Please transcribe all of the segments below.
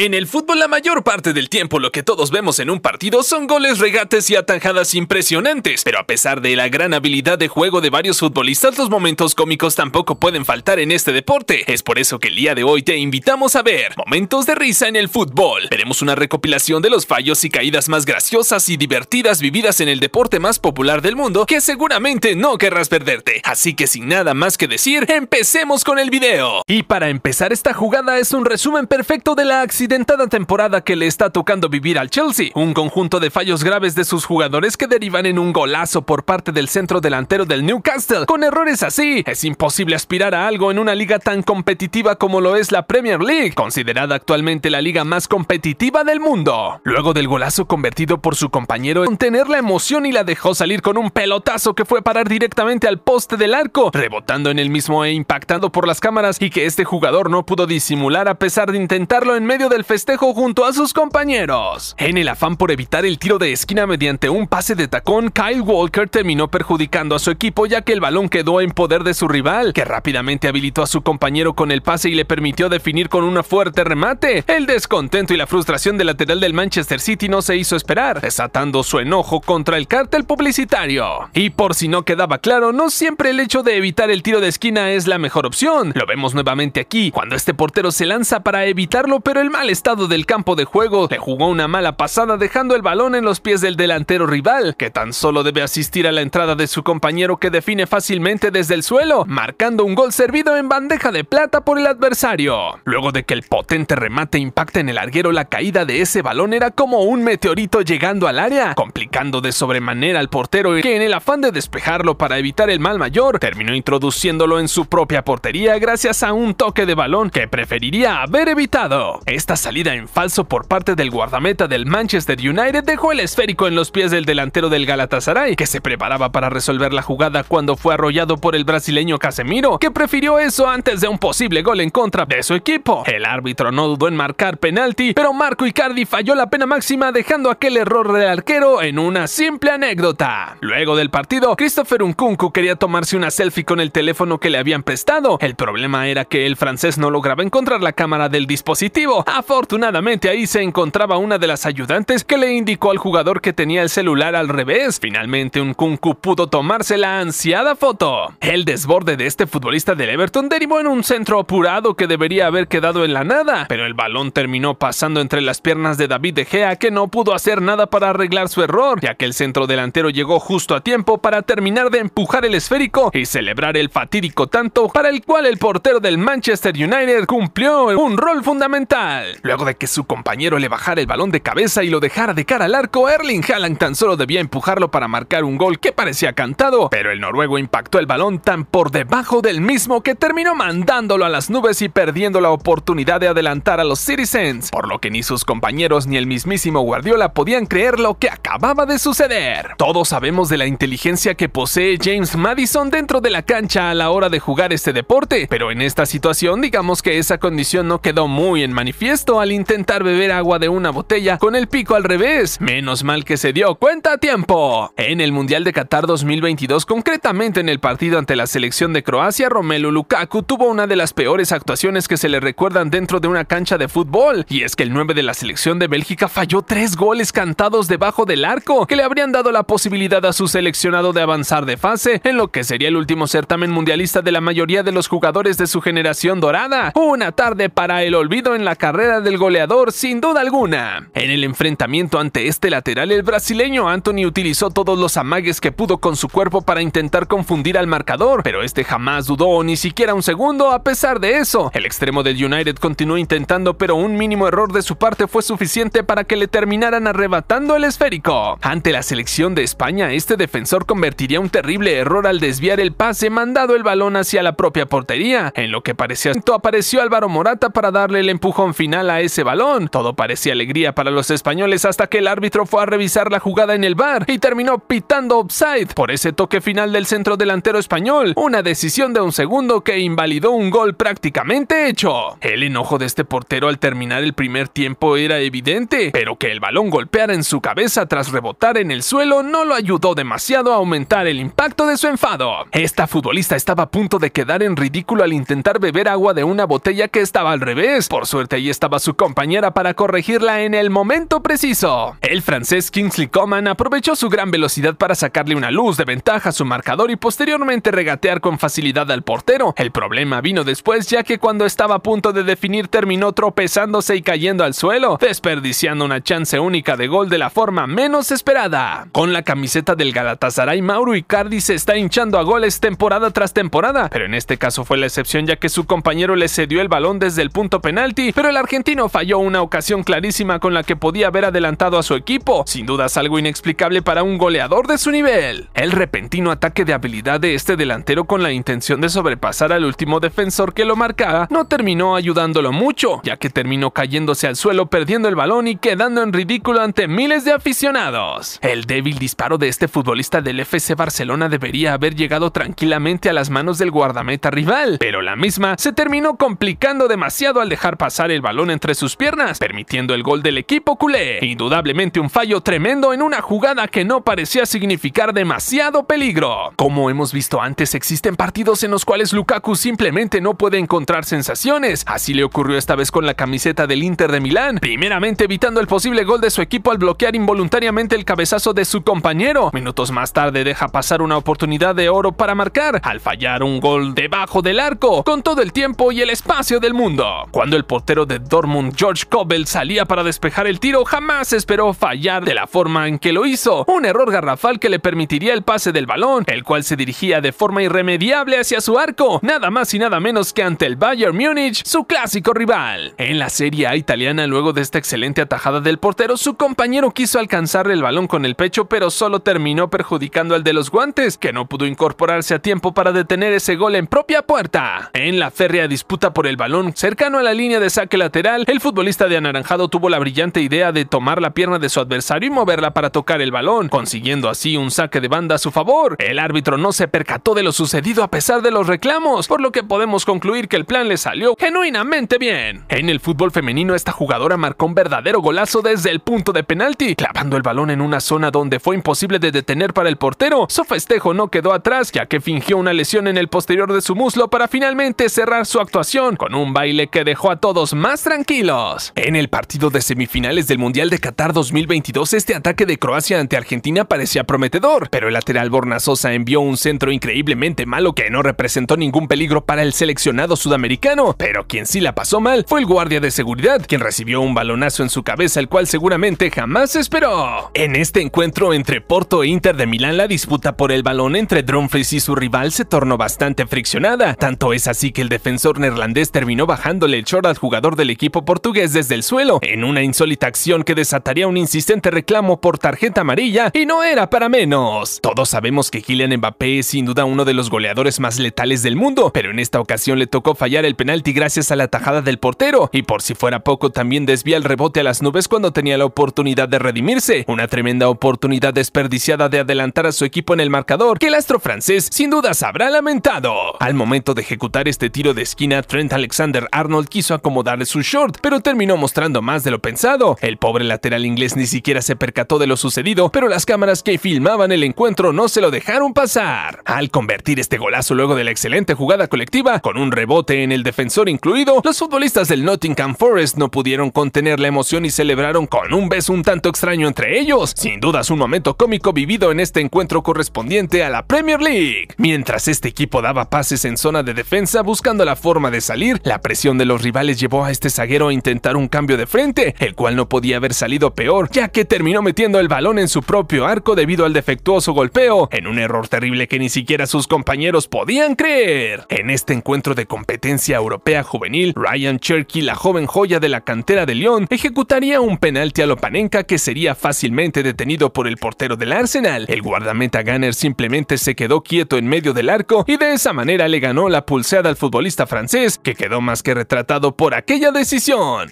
En el fútbol la mayor parte del tiempo lo que todos vemos en un partido son goles, regates y atajadas impresionantes, pero a pesar de la gran habilidad de juego de varios futbolistas los momentos cómicos tampoco pueden faltar en este deporte, es por eso que el día de hoy te invitamos a ver Momentos de risa en el fútbol, veremos una recopilación de los fallos y caídas más graciosas y divertidas vividas en el deporte más popular del mundo que seguramente no querrás perderte, así que sin nada más que decir, empecemos con el video. Y para empezar esta jugada es un resumen perfecto de la acción dentada temporada que le está tocando vivir al Chelsea. Un conjunto de fallos graves de sus jugadores que derivan en un golazo por parte del centro delantero del Newcastle. Con errores así, es imposible aspirar a algo en una liga tan competitiva como lo es la Premier League, considerada actualmente la liga más competitiva del mundo. Luego del golazo convertido por su compañero, tener la emoción y la dejó salir con un pelotazo que fue parar directamente al poste del arco, rebotando en el mismo e impactando por las cámaras y que este jugador no pudo disimular a pesar de intentarlo en medio del festejo junto a sus compañeros. En el afán por evitar el tiro de esquina mediante un pase de tacón, Kyle Walker terminó perjudicando a su equipo ya que el balón quedó en poder de su rival, que rápidamente habilitó a su compañero con el pase y le permitió definir con un fuerte remate. El descontento y la frustración del lateral del Manchester City no se hizo esperar, desatando su enojo contra el cártel publicitario. Y por si no quedaba claro, no siempre el hecho de evitar el tiro de esquina es la mejor opción. Lo vemos nuevamente aquí, cuando este portero se lanza para evitarlo, pero el mal estado del campo de juego, le jugó una mala pasada dejando el balón en los pies del delantero rival, que tan solo debe asistir a la entrada de su compañero que define fácilmente desde el suelo, marcando un gol servido en bandeja de plata por el adversario. Luego de que el potente remate impacte en el larguero, la caída de ese balón era como un meteorito llegando al área, complicando de sobremanera al portero que en el afán de despejarlo para evitar el mal mayor, terminó introduciéndolo en su propia portería gracias a un toque de balón que preferiría haber evitado. Esta salida en falso por parte del guardameta del Manchester United dejó el esférico en los pies del delantero del Galatasaray, que se preparaba para resolver la jugada cuando fue arrollado por el brasileño Casemiro, que prefirió eso antes de un posible gol en contra de su equipo. El árbitro no dudó en marcar penalti, pero Marco Icardi falló la pena máxima dejando aquel error de arquero en una simple anécdota. Luego del partido, Christopher Nkunku quería tomarse una selfie con el teléfono que le habían prestado. El problema era que el francés no lograba encontrar la cámara del dispositivo, Afortunadamente ahí se encontraba una de las ayudantes que le indicó al jugador que tenía el celular al revés. Finalmente un Kunku pudo tomarse la ansiada foto. El desborde de este futbolista del Everton derivó en un centro apurado que debería haber quedado en la nada, pero el balón terminó pasando entre las piernas de David De Gea que no pudo hacer nada para arreglar su error, ya que el centro delantero llegó justo a tiempo para terminar de empujar el esférico y celebrar el fatídico tanto para el cual el portero del Manchester United cumplió un rol fundamental. Luego de que su compañero le bajara el balón de cabeza y lo dejara de cara al arco, Erling Haaland tan solo debía empujarlo para marcar un gol que parecía cantado, pero el noruego impactó el balón tan por debajo del mismo que terminó mandándolo a las nubes y perdiendo la oportunidad de adelantar a los Citizens, por lo que ni sus compañeros ni el mismísimo Guardiola podían creer lo que acababa de suceder. Todos sabemos de la inteligencia que posee James Madison dentro de la cancha a la hora de jugar este deporte, pero en esta situación digamos que esa condición no quedó muy en manifiesto al intentar beber agua de una botella con el pico al revés. Menos mal que se dio cuenta a tiempo. En el Mundial de Qatar 2022, concretamente en el partido ante la selección de Croacia, Romelu Lukaku tuvo una de las peores actuaciones que se le recuerdan dentro de una cancha de fútbol. Y es que el 9 de la selección de Bélgica falló tres goles cantados debajo del arco que le habrían dado la posibilidad a su seleccionado de avanzar de fase en lo que sería el último certamen mundialista de la mayoría de los jugadores de su generación dorada. Una tarde para el olvido en la carrera del goleador sin duda alguna. En el enfrentamiento ante este lateral, el brasileño Anthony utilizó todos los amagues que pudo con su cuerpo para intentar confundir al marcador, pero este jamás dudó ni siquiera un segundo a pesar de eso. El extremo del United continuó intentando, pero un mínimo error de su parte fue suficiente para que le terminaran arrebatando el esférico. Ante la selección de España, este defensor convertiría un terrible error al desviar el pase mandado el balón hacia la propia portería, en lo que parecía apareció Álvaro Morata para darle el empujón final a ese balón. Todo parecía alegría para los españoles hasta que el árbitro fue a revisar la jugada en el bar y terminó pitando offside por ese toque final del centro delantero español, una decisión de un segundo que invalidó un gol prácticamente hecho. El enojo de este portero al terminar el primer tiempo era evidente, pero que el balón golpeara en su cabeza tras rebotar en el suelo no lo ayudó demasiado a aumentar el impacto de su enfado. Esta futbolista estaba a punto de quedar en ridículo al intentar beber agua de una botella que estaba al revés. Por suerte ahí está a su compañera para corregirla en el momento preciso. El francés Kingsley Coman aprovechó su gran velocidad para sacarle una luz de ventaja a su marcador y posteriormente regatear con facilidad al portero. El problema vino después ya que cuando estaba a punto de definir terminó tropezándose y cayendo al suelo, desperdiciando una chance única de gol de la forma menos esperada. Con la camiseta del Galatasaray, Mauro Icardi se está hinchando a goles temporada tras temporada, pero en este caso fue la excepción ya que su compañero le cedió el balón desde el punto penalti, pero el argentino falló una ocasión clarísima con la que podía haber adelantado a su equipo, sin dudas algo inexplicable para un goleador de su nivel. El repentino ataque de habilidad de este delantero con la intención de sobrepasar al último defensor que lo marcaba no terminó ayudándolo mucho, ya que terminó cayéndose al suelo perdiendo el balón y quedando en ridículo ante miles de aficionados. El débil disparo de este futbolista del FC Barcelona debería haber llegado tranquilamente a las manos del guardameta rival, pero la misma se terminó complicando demasiado al dejar pasar el balón entre sus piernas, permitiendo el gol del equipo culé. Indudablemente un fallo tremendo en una jugada que no parecía significar demasiado peligro. Como hemos visto antes, existen partidos en los cuales Lukaku simplemente no puede encontrar sensaciones. Así le ocurrió esta vez con la camiseta del Inter de Milán, primeramente evitando el posible gol de su equipo al bloquear involuntariamente el cabezazo de su compañero. Minutos más tarde deja pasar una oportunidad de oro para marcar, al fallar un gol debajo del arco, con todo el tiempo y el espacio del mundo. Cuando el portero de Dortmund, George Kobel salía para despejar el tiro, jamás esperó fallar de la forma en que lo hizo. Un error garrafal que le permitiría el pase del balón, el cual se dirigía de forma irremediable hacia su arco, nada más y nada menos que ante el Bayern Múnich, su clásico rival. En la Serie A italiana, luego de esta excelente atajada del portero, su compañero quiso alcanzarle el balón con el pecho, pero solo terminó perjudicando al de los guantes, que no pudo incorporarse a tiempo para detener ese gol en propia puerta. En la férrea disputa por el balón, cercano a la línea de saque lateral, el futbolista de anaranjado tuvo la brillante idea de tomar la pierna de su adversario y moverla para tocar el balón, consiguiendo así un saque de banda a su favor. El árbitro no se percató de lo sucedido a pesar de los reclamos, por lo que podemos concluir que el plan le salió genuinamente bien. En el fútbol femenino esta jugadora marcó un verdadero golazo desde el punto de penalti, clavando el balón en una zona donde fue imposible de detener para el portero. Su festejo no quedó atrás, ya que fingió una lesión en el posterior de su muslo para finalmente cerrar su actuación con un baile que dejó a todos más tranquilos. En el partido de semifinales del Mundial de Qatar 2022, este ataque de Croacia ante Argentina parecía prometedor, pero el lateral Sosa envió un centro increíblemente malo que no representó ningún peligro para el seleccionado sudamericano, pero quien sí la pasó mal fue el guardia de seguridad, quien recibió un balonazo en su cabeza el cual seguramente jamás esperó. En este encuentro entre Porto e Inter de Milán, la disputa por el balón entre Drumfries y su rival se tornó bastante friccionada, tanto es así que el defensor neerlandés terminó bajándole el short al jugador del equipo equipo portugués desde el suelo, en una insólita acción que desataría un insistente reclamo por tarjeta amarilla, y no era para menos. Todos sabemos que Kylian Mbappé es sin duda uno de los goleadores más letales del mundo, pero en esta ocasión le tocó fallar el penalti gracias a la tajada del portero, y por si fuera poco también desvía el rebote a las nubes cuando tenía la oportunidad de redimirse, una tremenda oportunidad desperdiciada de adelantar a su equipo en el marcador que el astro francés sin duda habrá lamentado. Al momento de ejecutar este tiro de esquina, Trent Alexander-Arnold quiso acomodar su pero terminó mostrando más de lo pensado. El pobre lateral inglés ni siquiera se percató de lo sucedido, pero las cámaras que filmaban el encuentro no se lo dejaron pasar. Al convertir este golazo luego de la excelente jugada colectiva, con un rebote en el defensor incluido, los futbolistas del Nottingham Forest no pudieron contener la emoción y celebraron con un beso un tanto extraño entre ellos. Sin dudas un momento cómico vivido en este encuentro correspondiente a la Premier League. Mientras este equipo daba pases en zona de defensa buscando la forma de salir, la presión de los rivales llevó a este a intentar un cambio de frente, el cual no podía haber salido peor, ya que terminó metiendo el balón en su propio arco debido al defectuoso golpeo, en un error terrible que ni siquiera sus compañeros podían creer. En este encuentro de competencia europea juvenil, Ryan Cherky, la joven joya de la cantera de Lyon, ejecutaría un penalti a Lopanenka que sería fácilmente detenido por el portero del Arsenal. El guardameta Gunner simplemente se quedó quieto en medio del arco y de esa manera le ganó la pulseada al futbolista francés, que quedó más que retratado por aquella de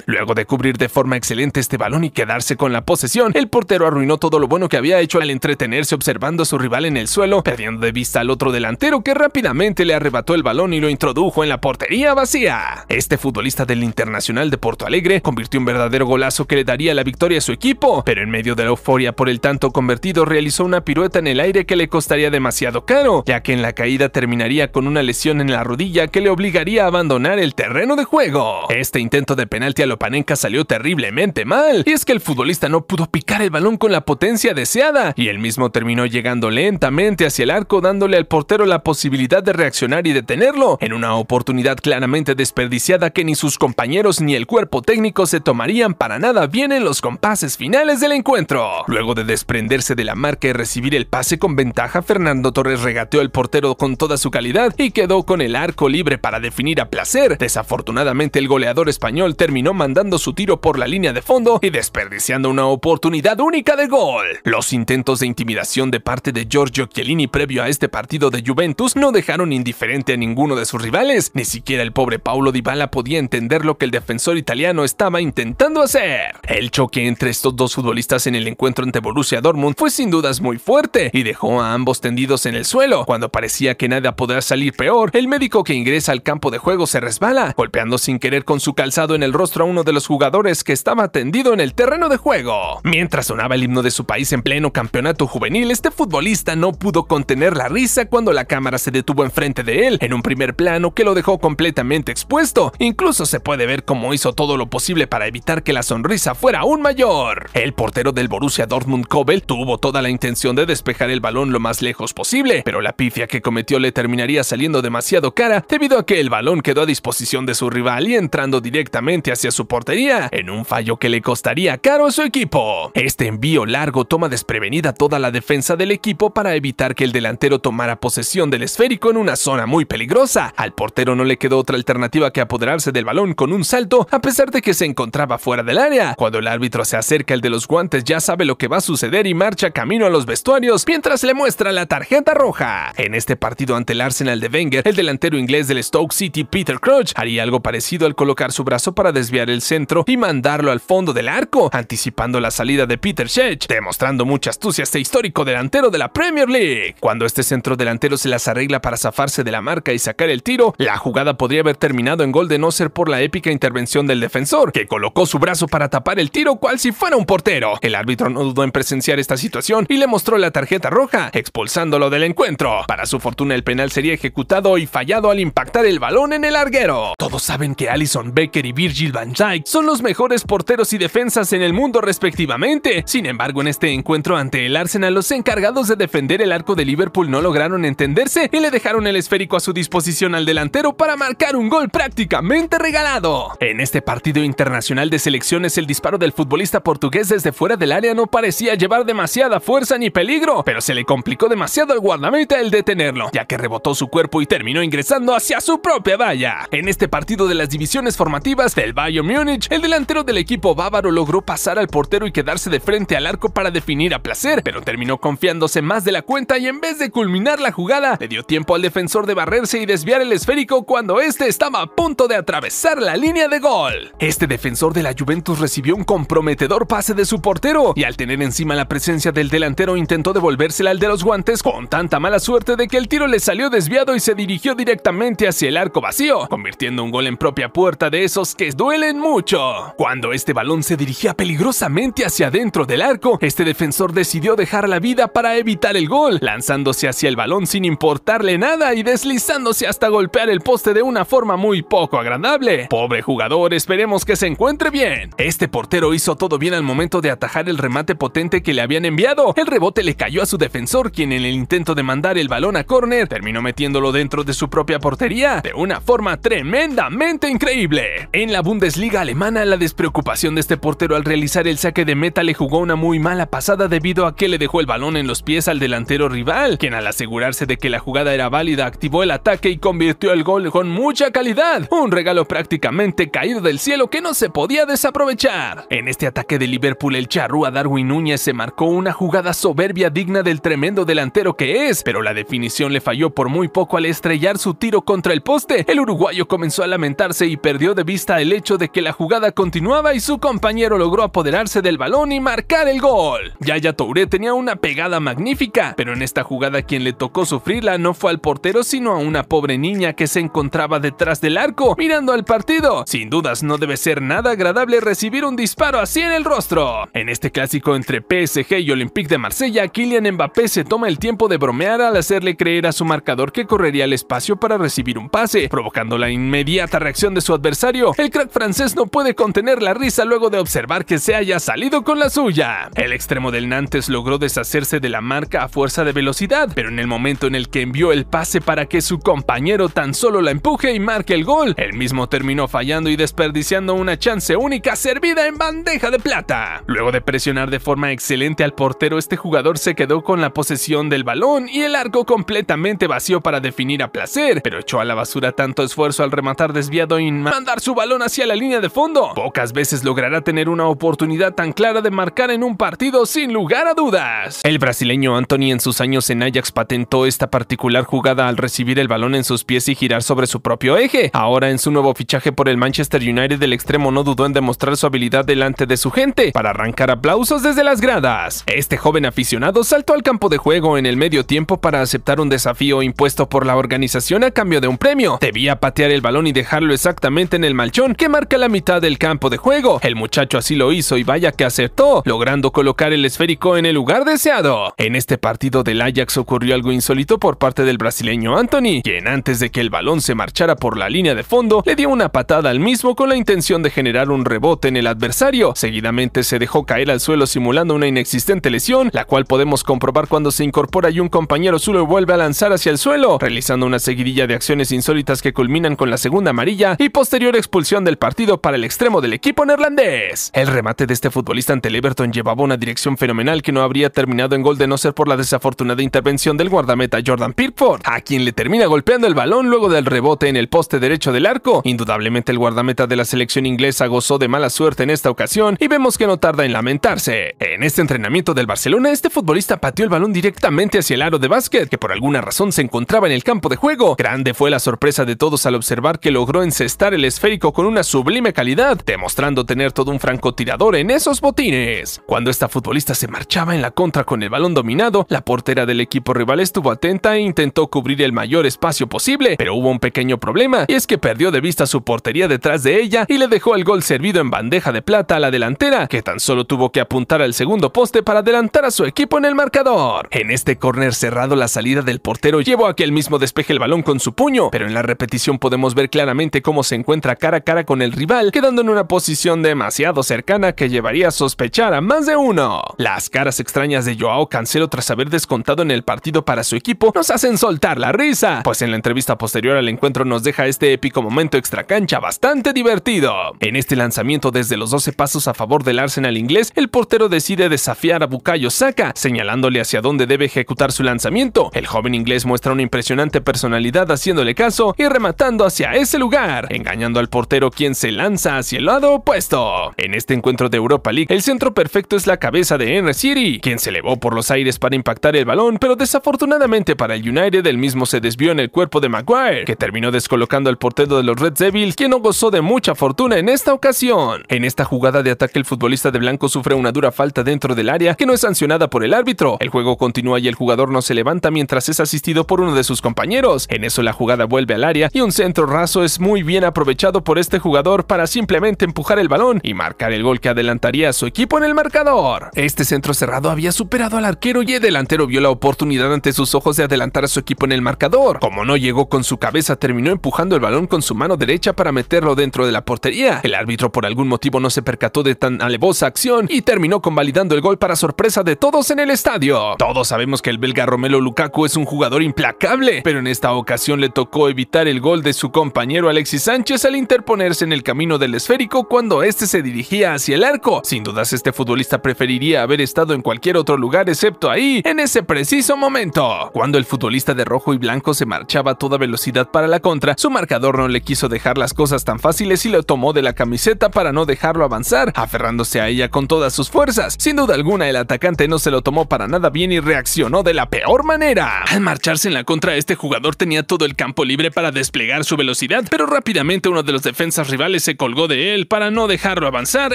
Luego de cubrir de forma excelente este balón y quedarse con la posesión, el portero arruinó todo lo bueno que había hecho al entretenerse observando a su rival en el suelo, perdiendo de vista al otro delantero que rápidamente le arrebató el balón y lo introdujo en la portería vacía. Este futbolista del Internacional de Porto Alegre convirtió un verdadero golazo que le daría la victoria a su equipo, pero en medio de la euforia por el tanto convertido realizó una pirueta en el aire que le costaría demasiado caro, ya que en la caída terminaría con una lesión en la rodilla que le obligaría a abandonar el terreno de juego. Este intento de penalti a Lopanenka salió terriblemente mal, y es que el futbolista no pudo picar el balón con la potencia deseada, y el mismo terminó llegando lentamente hacia el arco dándole al portero la posibilidad de reaccionar y detenerlo, en una oportunidad claramente desperdiciada que ni sus compañeros ni el cuerpo técnico se tomarían para nada bien en los compases finales del encuentro. Luego de desprenderse de la marca y recibir el pase con ventaja, Fernando Torres regateó al portero con toda su calidad y quedó con el arco libre para definir a placer. Desafortunadamente el goleador español español terminó mandando su tiro por la línea de fondo y desperdiciando una oportunidad única de gol. Los intentos de intimidación de parte de Giorgio Chiellini previo a este partido de Juventus no dejaron indiferente a ninguno de sus rivales, ni siquiera el pobre Paulo Dybala podía entender lo que el defensor italiano estaba intentando hacer. El choque entre estos dos futbolistas en el encuentro ante Borussia Dortmund fue sin dudas muy fuerte y dejó a ambos tendidos en el suelo. Cuando parecía que nada podría salir peor, el médico que ingresa al campo de juego se resbala, golpeando sin querer con su calzado en el rostro a uno de los jugadores que estaba tendido en el terreno de juego. Mientras sonaba el himno de su país en pleno campeonato juvenil, este futbolista no pudo contener la risa cuando la cámara se detuvo enfrente de él, en un primer plano que lo dejó completamente expuesto. Incluso se puede ver cómo hizo todo lo posible para evitar que la sonrisa fuera aún mayor. El portero del Borussia Dortmund Kobel tuvo toda la intención de despejar el balón lo más lejos posible, pero la pifia que cometió le terminaría saliendo demasiado cara debido a que el balón quedó a disposición de su rival y entrando directamente hacia su portería en un fallo que le costaría caro a su equipo. Este envío largo toma desprevenida toda la defensa del equipo para evitar que el delantero tomara posesión del esférico en una zona muy peligrosa. Al portero no le quedó otra alternativa que apoderarse del balón con un salto a pesar de que se encontraba fuera del área. Cuando el árbitro se acerca, el de los guantes ya sabe lo que va a suceder y marcha camino a los vestuarios mientras le muestra la tarjeta roja. En este partido ante el Arsenal de Wenger, el delantero inglés del Stoke City, Peter Crouch, haría algo parecido al colocar su brazo para desviar el centro y mandarlo al fondo del arco, anticipando la salida de Peter Shech, demostrando mucha astucia este histórico delantero de la Premier League. Cuando este centro delantero se las arregla para zafarse de la marca y sacar el tiro, la jugada podría haber terminado en gol de no ser por la épica intervención del defensor, que colocó su brazo para tapar el tiro cual si fuera un portero. El árbitro no dudó en presenciar esta situación y le mostró la tarjeta roja, expulsándolo del encuentro. Para su fortuna el penal sería ejecutado y fallado al impactar el balón en el larguero. Todos saben que Alison Becker Virgil van Dijk son los mejores porteros y defensas en el mundo respectivamente. Sin embargo, en este encuentro ante el Arsenal, los encargados de defender el arco de Liverpool no lograron entenderse y le dejaron el esférico a su disposición al delantero para marcar un gol prácticamente regalado. En este partido internacional de selecciones, el disparo del futbolista portugués desde fuera del área no parecía llevar demasiada fuerza ni peligro, pero se le complicó demasiado al guardameta el detenerlo, ya que rebotó su cuerpo y terminó ingresando hacia su propia valla. En este partido de las divisiones formativas, del Bayern Múnich, el delantero del equipo bávaro logró pasar al portero y quedarse de frente al arco para definir a placer, pero terminó confiándose más de la cuenta y en vez de culminar la jugada, le dio tiempo al defensor de barrerse y desviar el esférico cuando este estaba a punto de atravesar la línea de gol. Este defensor de la Juventus recibió un comprometedor pase de su portero y al tener encima la presencia del delantero intentó devolvérsela al de los guantes con tanta mala suerte de que el tiro le salió desviado y se dirigió directamente hacia el arco vacío, convirtiendo un gol en propia puerta de esos que duelen mucho. Cuando este balón se dirigía peligrosamente hacia adentro del arco, este defensor decidió dejar la vida para evitar el gol, lanzándose hacia el balón sin importarle nada y deslizándose hasta golpear el poste de una forma muy poco agradable. Pobre jugador, esperemos que se encuentre bien. Este portero hizo todo bien al momento de atajar el remate potente que le habían enviado. El rebote le cayó a su defensor, quien en el intento de mandar el balón a córner terminó metiéndolo dentro de su propia portería de una forma tremendamente increíble. En la Bundesliga alemana, la despreocupación de este portero al realizar el saque de meta le jugó una muy mala pasada debido a que le dejó el balón en los pies al delantero rival, quien al asegurarse de que la jugada era válida activó el ataque y convirtió el gol con mucha calidad, un regalo prácticamente caído del cielo que no se podía desaprovechar. En este ataque de Liverpool, el charrúa Darwin Núñez se marcó una jugada soberbia digna del tremendo delantero que es, pero la definición le falló por muy poco al estrellar su tiro contra el poste. El uruguayo comenzó a lamentarse y perdió de vista está el hecho de que la jugada continuaba y su compañero logró apoderarse del balón y marcar el gol. Yaya Touré tenía una pegada magnífica, pero en esta jugada quien le tocó sufrirla no fue al portero sino a una pobre niña que se encontraba detrás del arco mirando al partido. Sin dudas no debe ser nada agradable recibir un disparo así en el rostro. En este clásico entre PSG y Olympique de Marsella, Kylian Mbappé se toma el tiempo de bromear al hacerle creer a su marcador que correría el espacio para recibir un pase, provocando la inmediata reacción de su adversario el crack francés no puede contener la risa luego de observar que se haya salido con la suya. El extremo del Nantes logró deshacerse de la marca a fuerza de velocidad, pero en el momento en el que envió el pase para que su compañero tan solo la empuje y marque el gol, el mismo terminó fallando y desperdiciando una chance única servida en bandeja de plata. Luego de presionar de forma excelente al portero, este jugador se quedó con la posesión del balón y el arco completamente vacío para definir a placer, pero echó a la basura tanto esfuerzo al rematar desviado y mandar su balón hacia la línea de fondo. Pocas veces logrará tener una oportunidad tan clara de marcar en un partido sin lugar a dudas. El brasileño Anthony en sus años en Ajax patentó esta particular jugada al recibir el balón en sus pies y girar sobre su propio eje. Ahora en su nuevo fichaje por el Manchester United el extremo no dudó en demostrar su habilidad delante de su gente para arrancar aplausos desde las gradas. Este joven aficionado saltó al campo de juego en el medio tiempo para aceptar un desafío impuesto por la organización a cambio de un premio. Debía patear el balón y dejarlo exactamente en el mal que marca la mitad del campo de juego. El muchacho así lo hizo y vaya que acertó, logrando colocar el esférico en el lugar deseado. En este partido del Ajax ocurrió algo insólito por parte del brasileño Anthony, quien antes de que el balón se marchara por la línea de fondo, le dio una patada al mismo con la intención de generar un rebote en el adversario. Seguidamente se dejó caer al suelo simulando una inexistente lesión, la cual podemos comprobar cuando se incorpora y un compañero solo vuelve a lanzar hacia el suelo, realizando una seguidilla de acciones insólitas que culminan con la segunda amarilla y posterior expulsión del partido para el extremo del equipo neerlandés. El remate de este futbolista ante el Everton llevaba una dirección fenomenal que no habría terminado en gol de no ser por la desafortunada intervención del guardameta Jordan Pickford, a quien le termina golpeando el balón luego del rebote en el poste derecho del arco. Indudablemente el guardameta de la selección inglesa gozó de mala suerte en esta ocasión y vemos que no tarda en lamentarse. En este entrenamiento del Barcelona, este futbolista pateó el balón directamente hacia el aro de básquet, que por alguna razón se encontraba en el campo de juego. Grande fue la sorpresa de todos al observar que logró encestar el esférico con una sublime calidad, demostrando tener todo un francotirador en esos botines. Cuando esta futbolista se marchaba en la contra con el balón dominado, la portera del equipo rival estuvo atenta e intentó cubrir el mayor espacio posible, pero hubo un pequeño problema, y es que perdió de vista su portería detrás de ella y le dejó el gol servido en bandeja de plata a la delantera, que tan solo tuvo que apuntar al segundo poste para adelantar a su equipo en el marcador. En este córner cerrado la salida del portero llevó a que él mismo despeje el balón con su puño, pero en la repetición podemos ver claramente cómo se encuentra cara cara con el rival, quedando en una posición demasiado cercana que llevaría a sospechar a más de uno. Las caras extrañas de Joao Cancelo tras haber descontado en el partido para su equipo nos hacen soltar la risa, pues en la entrevista posterior al encuentro nos deja este épico momento extracancha bastante divertido. En este lanzamiento desde los 12 pasos a favor del Arsenal inglés, el portero decide desafiar a Bukayo Saka, señalándole hacia dónde debe ejecutar su lanzamiento. El joven inglés muestra una impresionante personalidad haciéndole caso y rematando hacia ese lugar, engañando al portero portero quien se lanza hacia el lado opuesto. En este encuentro de Europa League, el centro perfecto es la cabeza de Henry City, quien se elevó por los aires para impactar el balón, pero desafortunadamente para el United el mismo se desvió en el cuerpo de Maguire, que terminó descolocando al portero de los Red Devils, quien no gozó de mucha fortuna en esta ocasión. En esta jugada de ataque el futbolista de blanco sufre una dura falta dentro del área que no es sancionada por el árbitro. El juego continúa y el jugador no se levanta mientras es asistido por uno de sus compañeros. En eso la jugada vuelve al área y un centro raso es muy bien aprovechado por este jugador para simplemente empujar el balón y marcar el gol que adelantaría a su equipo en el marcador. Este centro cerrado había superado al arquero y el delantero vio la oportunidad ante sus ojos de adelantar a su equipo en el marcador. Como no llegó con su cabeza, terminó empujando el balón con su mano derecha para meterlo dentro de la portería. El árbitro por algún motivo no se percató de tan alevosa acción y terminó convalidando el gol para sorpresa de todos en el estadio. Todos sabemos que el belga Romelo Lukaku es un jugador implacable, pero en esta ocasión le tocó evitar el gol de su compañero Alexis Sánchez al interior ponerse en el camino del esférico cuando éste se dirigía hacia el arco. Sin dudas este futbolista preferiría haber estado en cualquier otro lugar excepto ahí, en ese preciso momento. Cuando el futbolista de rojo y blanco se marchaba a toda velocidad para la contra, su marcador no le quiso dejar las cosas tan fáciles y lo tomó de la camiseta para no dejarlo avanzar, aferrándose a ella con todas sus fuerzas. Sin duda alguna el atacante no se lo tomó para nada bien y reaccionó de la peor manera. Al marcharse en la contra este jugador tenía todo el campo libre para desplegar su velocidad, pero rápidamente uno de los defensas rivales se colgó de él para no dejarlo avanzar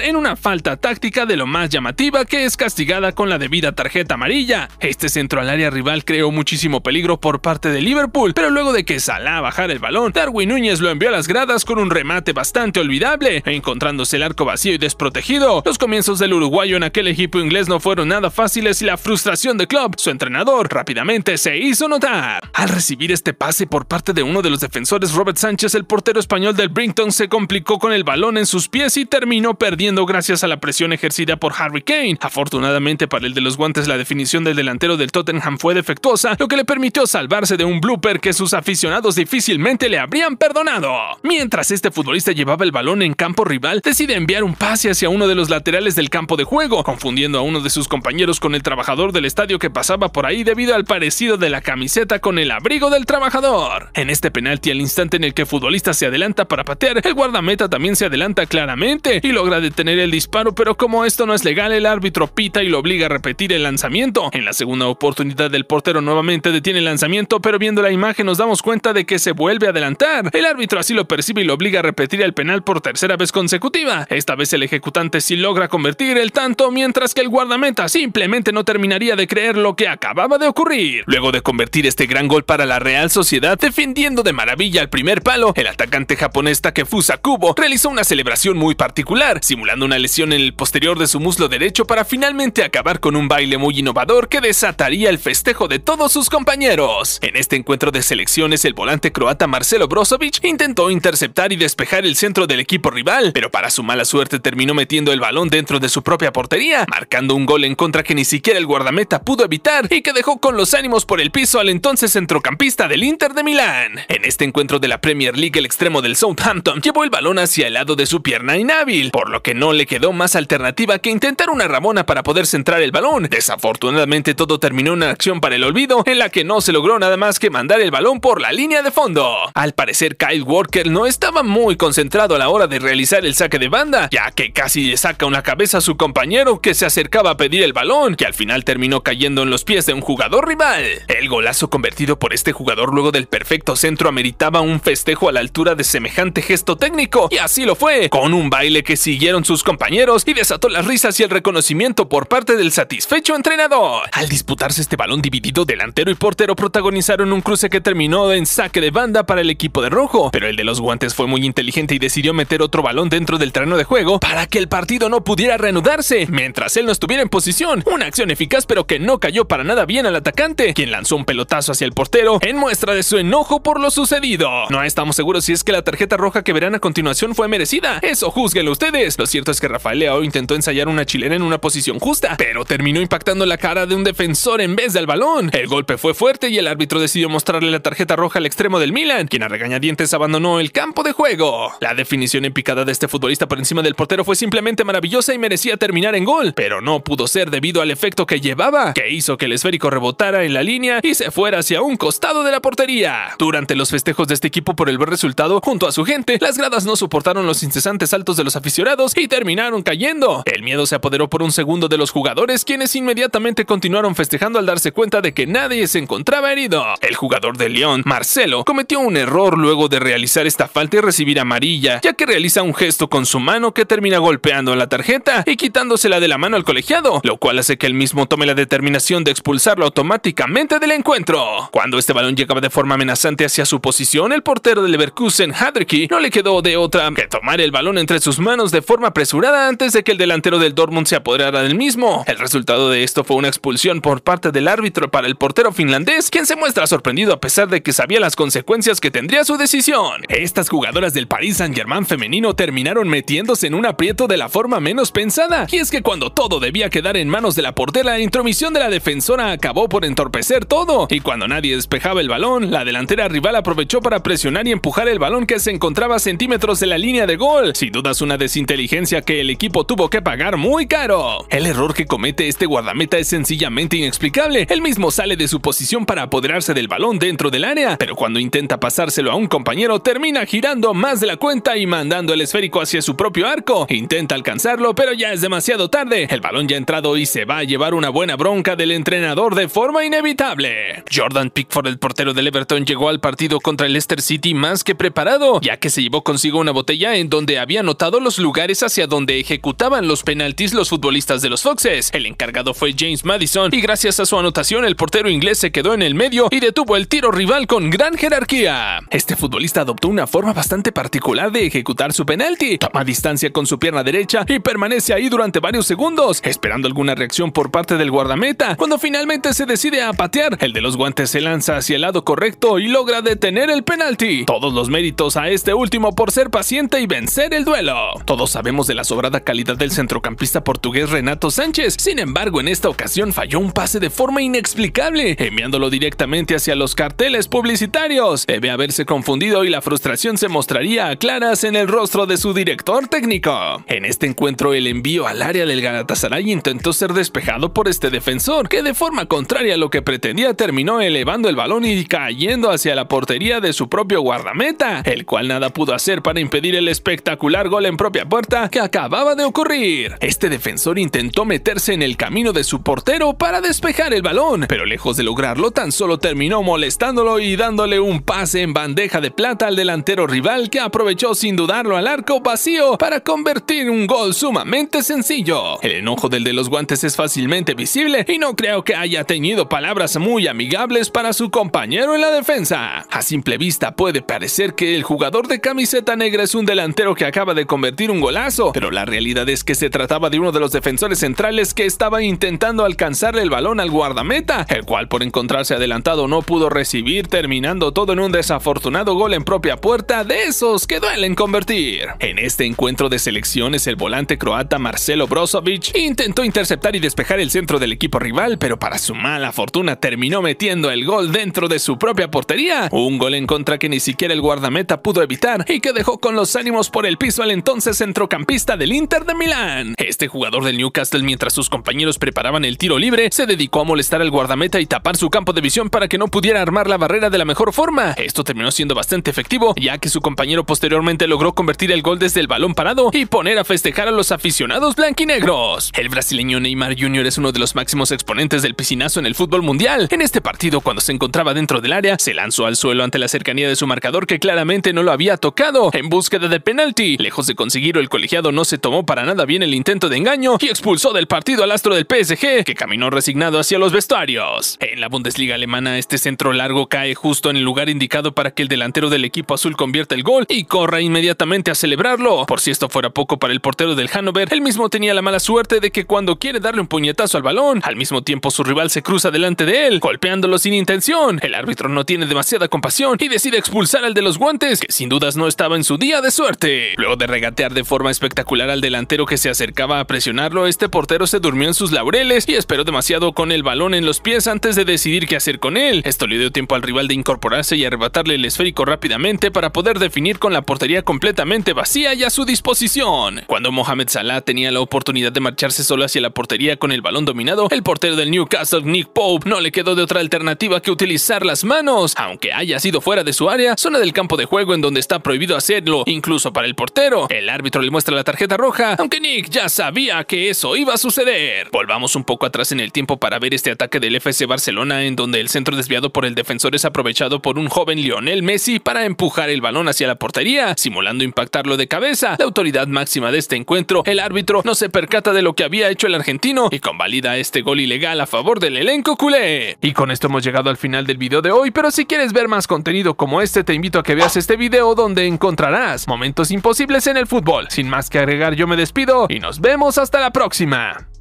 en una falta táctica de lo más llamativa que es castigada con la debida tarjeta amarilla. Este centro al área rival creó muchísimo peligro por parte de Liverpool, pero luego de que a bajar el balón, Darwin Núñez lo envió a las gradas con un remate bastante olvidable, encontrándose el arco vacío y desprotegido. Los comienzos del uruguayo en aquel equipo inglés no fueron nada fáciles y la frustración de Klopp, su entrenador, rápidamente se hizo notar. Al recibir este pase por parte de uno de los defensores Robert Sánchez, el portero español del Brinkton se complicó con el balón en sus pies y terminó perdiendo gracias a la presión ejercida por Harry Kane. Afortunadamente para el de los guantes la definición del delantero del Tottenham fue defectuosa, lo que le permitió salvarse de un blooper que sus aficionados difícilmente le habrían perdonado. Mientras este futbolista llevaba el balón en campo rival, decide enviar un pase hacia uno de los laterales del campo de juego, confundiendo a uno de sus compañeros con el trabajador del estadio que pasaba por ahí debido al parecido de la camiseta con el abrigo del trabajador. En este penalti al instante en el que el futbolista se adelanta para patear, el guardameta también se adelanta claramente y logra detener el disparo, pero como esto no es legal, el árbitro pita y lo obliga a repetir el lanzamiento. En la segunda oportunidad el portero nuevamente detiene el lanzamiento, pero viendo la imagen nos damos cuenta de que se vuelve a adelantar. El árbitro así lo percibe y lo obliga a repetir el penal por tercera vez consecutiva. Esta vez el ejecutante sí logra convertir el tanto, mientras que el guardameta simplemente no terminaría de creer lo que acababa de ocurrir. Luego de convertir este gran gol para la Real Sociedad, defendiendo de maravilla el primer palo, el atacante japonés que Fusa cubo realizó una celebración muy particular, simulando una lesión en el posterior de su muslo derecho para finalmente acabar con un baile muy innovador que desataría el festejo de todos sus compañeros. En este encuentro de selecciones, el volante croata Marcelo Brozovic intentó interceptar y despejar el centro del equipo rival, pero para su mala suerte terminó metiendo el balón dentro de su propia portería, marcando un gol en contra que ni siquiera el guardameta pudo evitar y que dejó con los ánimos por el piso al entonces centrocampista del Inter de Milán. En este encuentro de la Premier League, el extremo del Southampton llevó el balón hacia el lado de su pierna inhábil, por lo que no le quedó más alternativa que intentar una ramona para poder centrar el balón. Desafortunadamente todo terminó en una acción para el olvido, en la que no se logró nada más que mandar el balón por la línea de fondo. Al parecer Kyle Walker no estaba muy concentrado a la hora de realizar el saque de banda, ya que casi le saca una cabeza a su compañero que se acercaba a pedir el balón, que al final terminó cayendo en los pies de un jugador rival. El golazo convertido por este jugador luego del perfecto centro ameritaba un festejo a la altura de semejante esto técnico, y así lo fue, con un baile que siguieron sus compañeros y desató las risas y el reconocimiento por parte del satisfecho entrenador. Al disputarse este balón dividido, delantero y portero protagonizaron un cruce que terminó en saque de banda para el equipo de rojo, pero el de los guantes fue muy inteligente y decidió meter otro balón dentro del terreno de juego para que el partido no pudiera reanudarse, mientras él no estuviera en posición. Una acción eficaz pero que no cayó para nada bien al atacante, quien lanzó un pelotazo hacia el portero en muestra de su enojo por lo sucedido. No estamos seguros si es que la tarjeta roja que verán a continuación fue merecida. Eso juzguenlo ustedes. Lo cierto es que Rafael Leao intentó ensayar una chilena en una posición justa, pero terminó impactando la cara de un defensor en vez del balón. El golpe fue fuerte y el árbitro decidió mostrarle la tarjeta roja al extremo del Milan, quien a regañadientes abandonó el campo de juego. La definición en picada de este futbolista por encima del portero fue simplemente maravillosa y merecía terminar en gol, pero no pudo ser debido al efecto que llevaba, que hizo que el esférico rebotara en la línea y se fuera hacia un costado de la portería. Durante los festejos de este equipo por el buen resultado, junto a su gente, Las gradas no soportaron los incesantes saltos de los aficionados y terminaron cayendo. El miedo se apoderó por un segundo de los jugadores, quienes inmediatamente continuaron festejando al darse cuenta de que nadie se encontraba herido. El jugador de León, Marcelo, cometió un error luego de realizar esta falta y recibir amarilla, ya que realiza un gesto con su mano que termina golpeando la tarjeta y quitándosela de la mano al colegiado, lo cual hace que el mismo tome la determinación de expulsarlo automáticamente del encuentro. Cuando este balón llegaba de forma amenazante hacia su posición, el portero de Leverkusen, Hadriki, le quedó de otra que tomar el balón entre sus manos de forma apresurada antes de que el delantero del Dortmund se apoderara del mismo. El resultado de esto fue una expulsión por parte del árbitro para el portero finlandés, quien se muestra sorprendido a pesar de que sabía las consecuencias que tendría su decisión. Estas jugadoras del Paris Saint-Germain femenino terminaron metiéndose en un aprieto de la forma menos pensada, y es que cuando todo debía quedar en manos de la portera, la intromisión de la defensora acabó por entorpecer todo, y cuando nadie despejaba el balón, la delantera rival aprovechó para presionar y empujar el balón que se encontraba centímetros de la línea de gol. Sin dudas una desinteligencia que el equipo tuvo que pagar muy caro. El error que comete este guardameta es sencillamente inexplicable. Él mismo sale de su posición para apoderarse del balón dentro del área, pero cuando intenta pasárselo a un compañero termina girando más de la cuenta y mandando el esférico hacia su propio arco. Intenta alcanzarlo, pero ya es demasiado tarde. El balón ya ha entrado y se va a llevar una buena bronca del entrenador de forma inevitable. Jordan Pickford, el portero del Everton, llegó al partido contra el Leicester City más que preparado, ya que se llevó consigo una botella en donde había anotado los lugares hacia donde ejecutaban los penaltis los futbolistas de los Foxes. El encargado fue James Madison y gracias a su anotación el portero inglés se quedó en el medio y detuvo el tiro rival con gran jerarquía. Este futbolista adoptó una forma bastante particular de ejecutar su penalti. Toma distancia con su pierna derecha y permanece ahí durante varios segundos, esperando alguna reacción por parte del guardameta. Cuando finalmente se decide a patear, el de los guantes se lanza hacia el lado correcto y logra detener el penalti. Todos los méritos a este último por ser paciente y vencer el duelo. Todos sabemos de la sobrada calidad del centrocampista portugués Renato Sánchez, sin embargo en esta ocasión falló un pase de forma inexplicable, enviándolo directamente hacia los carteles publicitarios. Debe haberse confundido y la frustración se mostraría a claras en el rostro de su director técnico. En este encuentro el envío al área del Galatasaray intentó ser despejado por este defensor, que de forma contraria a lo que pretendía terminó elevando el balón y cayendo hacia la portería de su propio guardameta, el cual nada pudo hacer para impedir el espectacular gol en propia puerta que acababa de ocurrir. Este defensor intentó meterse en el camino de su portero para despejar el balón, pero lejos de lograrlo tan solo terminó molestándolo y dándole un pase en bandeja de plata al delantero rival que aprovechó sin dudarlo al arco vacío para convertir un gol sumamente sencillo. El enojo del de los guantes es fácilmente visible y no creo que haya tenido palabras muy amigables para su compañero en la defensa. A simple vista puede parecer que el jugador de camiseta negra es un delantero que acaba de convertir un golazo, pero la realidad es que se trataba de uno de los defensores centrales que estaba intentando alcanzarle el balón al guardameta, el cual por encontrarse adelantado no pudo recibir, terminando todo en un desafortunado gol en propia puerta de esos que duelen convertir. En este encuentro de selecciones, el volante croata Marcelo Brozovic intentó interceptar y despejar el centro del equipo rival, pero para su mala fortuna terminó metiendo el gol dentro de su propia portería, un gol en contra que ni siquiera el guardameta pudo evitar y que dejó con los ánimos por el piso al entonces centrocampista del Inter de Milán. Este jugador del Newcastle, mientras sus compañeros preparaban el tiro libre, se dedicó a molestar al guardameta y tapar su campo de visión para que no pudiera armar la barrera de la mejor forma. Esto terminó siendo bastante efectivo, ya que su compañero posteriormente logró convertir el gol desde el balón parado y poner a festejar a los aficionados blanquinegros. El brasileño Neymar Jr. es uno de los máximos exponentes del piscinazo en el fútbol mundial. En este partido, cuando se encontraba dentro del área, se lanzó al suelo ante la cercanía de su marcador que claramente no lo había tocado en búsqueda de penalti. Lejos de conseguirlo, el colegiado no se tomó para nada bien el intento de engaño y expulsó del partido al astro del PSG, que caminó resignado hacia los vestuarios. En la Bundesliga alemana, este centro largo cae justo en el lugar indicado para que el delantero del equipo azul convierta el gol y corra inmediatamente a celebrarlo. Por si esto fuera poco para el portero del Hannover, él mismo tenía la mala suerte de que cuando quiere darle un puñetazo al balón, al mismo tiempo su rival se cruza delante de él, golpeándolo sin intención. El árbitro no tiene demasiada compasión y decide expulsar al de los guantes, que sin duda no estaba en su día de suerte. Luego de regatear de forma espectacular al delantero que se acercaba a presionarlo, este portero se durmió en sus laureles y esperó demasiado con el balón en los pies antes de decidir qué hacer con él. Esto le dio tiempo al rival de incorporarse y arrebatarle el esférico rápidamente para poder definir con la portería completamente vacía y a su disposición. Cuando Mohamed Salah tenía la oportunidad de marcharse solo hacia la portería con el balón dominado, el portero del Newcastle, Nick Pope, no le quedó de otra alternativa que utilizar las manos, aunque haya sido fuera de su área, zona del campo de juego en donde está prohibido hacerlo, incluso para el portero. El árbitro le muestra la tarjeta roja, aunque Nick ya sabía que eso iba a suceder. Volvamos un poco atrás en el tiempo para ver este ataque del FC Barcelona en donde el centro desviado por el defensor es aprovechado por un joven Lionel Messi para empujar el balón hacia la portería, simulando impactarlo de cabeza. La autoridad máxima de este encuentro, el árbitro no se percata de lo que había hecho el argentino y convalida este gol ilegal a favor del elenco culé. Y con esto hemos llegado al final del video de hoy, pero si quieres ver más contenido como este te invito a que veas este video donde encontrarás momentos imposibles en el fútbol. Sin más que agregar, yo me despido y nos vemos hasta la próxima.